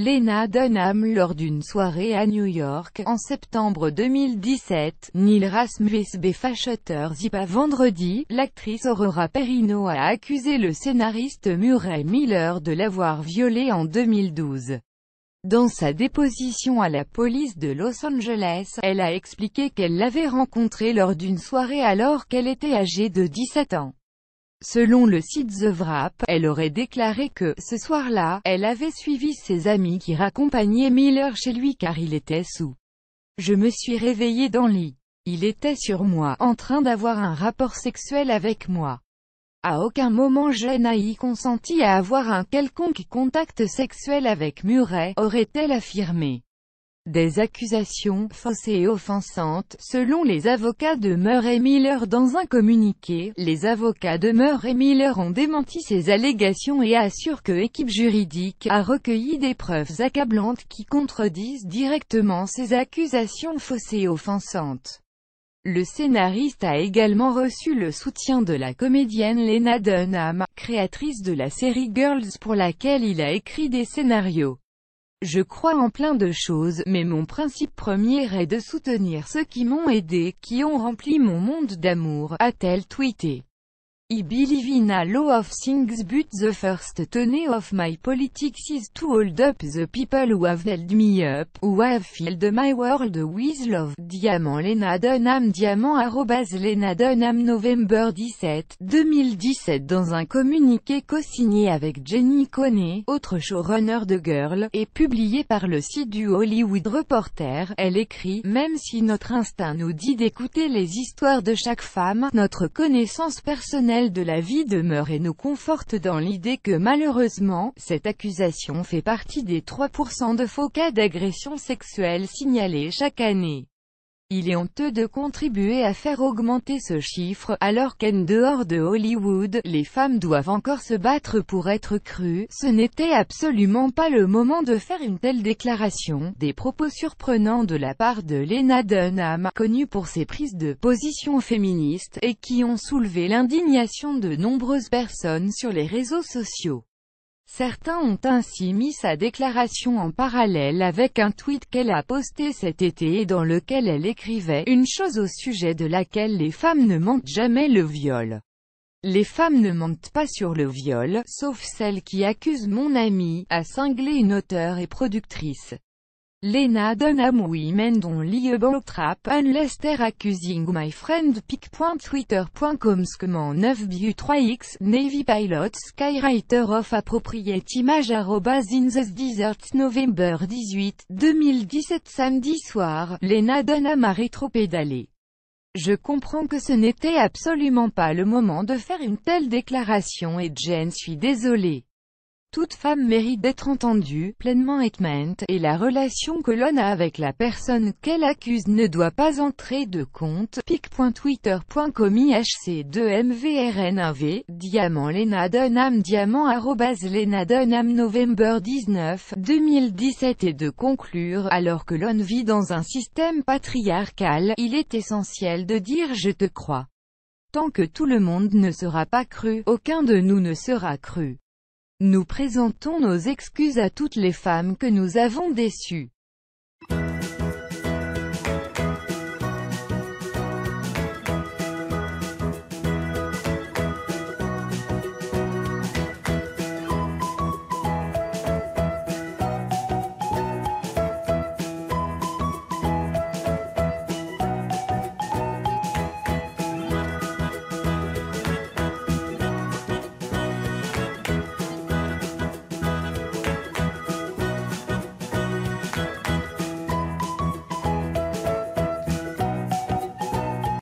Lena Dunham lors d'une soirée à New York, en septembre 2017, Neil Rasmussen Fascheter Zipa vendredi, l'actrice Aurora Perino a accusé le scénariste Murray Miller de l'avoir violée en 2012. Dans sa déposition à la police de Los Angeles, elle a expliqué qu'elle l'avait rencontré lors d'une soirée alors qu'elle était âgée de 17 ans. Selon le site The Wrap, elle aurait déclaré que, ce soir-là, elle avait suivi ses amis qui raccompagnaient Miller chez lui car il était sous. Je me suis réveillée dans le lit. Il était sur moi, en train d'avoir un rapport sexuel avec moi. À aucun moment je n'ai consenti à avoir un quelconque contact sexuel avec Murray, aurait-elle affirmé. Des accusations faussées et offensantes, selon les avocats de et Miller dans un communiqué, les avocats de et Miller ont démenti ces allégations et assurent que l'équipe juridique a recueilli des preuves accablantes qui contredisent directement ces accusations fausses et offensantes. Le scénariste a également reçu le soutien de la comédienne Lena Dunham, créatrice de la série Girls pour laquelle il a écrit des scénarios. Je crois en plein de choses, mais mon principe premier est de soutenir ceux qui m'ont aidé, qui ont rempli mon monde d'amour, a-t-elle tweeté. I believe in a law of things but the first tenet of my politics is to hold up the people who have held me up, who have filled my world with love. Diamant Lena Dunham Diamant arrobas Lena Dunham November 17, 2017 Dans un communiqué co-signé avec Jenny Coney, autre showrunner de Girl, et publié par le site du Hollywood Reporter, elle écrit « Même si notre instinct nous dit d'écouter les histoires de chaque femme, notre connaissance personnelle de la vie demeure et nous conforte dans l'idée que malheureusement, cette accusation fait partie des 3% de faux cas d'agression sexuelle signalés chaque année. Il est honteux de contribuer à faire augmenter ce chiffre, alors qu'en dehors de Hollywood, les femmes doivent encore se battre pour être crues. Ce n'était absolument pas le moment de faire une telle déclaration. Des propos surprenants de la part de Lena Dunham, connue pour ses prises de position féministes, et qui ont soulevé l'indignation de nombreuses personnes sur les réseaux sociaux. Certains ont ainsi mis sa déclaration en parallèle avec un tweet qu'elle a posté cet été et dans lequel elle écrivait « Une chose au sujet de laquelle les femmes ne mentent jamais le viol. Les femmes ne mentent pas sur le viol, sauf celles qui accusent mon amie, à cingler une auteure et productrice. Lena Dunham Women Don't Lie About Trap Unless They're Accusing My Friend Pic.Twitter.com 9 bu 3x Navy Pilot Skywriter of Appropriate Image Arrobas in the Desert November 18, 2017 Samedi soir, Lena Dunham a rétropédalé. Je comprends que ce n'était absolument pas le moment de faire une telle déclaration et Jen suis désolée. Toute femme mérite d'être entendue, pleinement etment et la relation que l'on a avec la personne qu'elle accuse ne doit pas entrer de compte. pic.twitter.com IHC2MVRN1V, Diamant Lena Dunham Diamant arrobas Lena Dunham November 19, 2017 et de conclure, alors que l'on vit dans un système patriarcal, il est essentiel de dire je te crois. Tant que tout le monde ne sera pas cru, aucun de nous ne sera cru. Nous présentons nos excuses à toutes les femmes que nous avons déçues.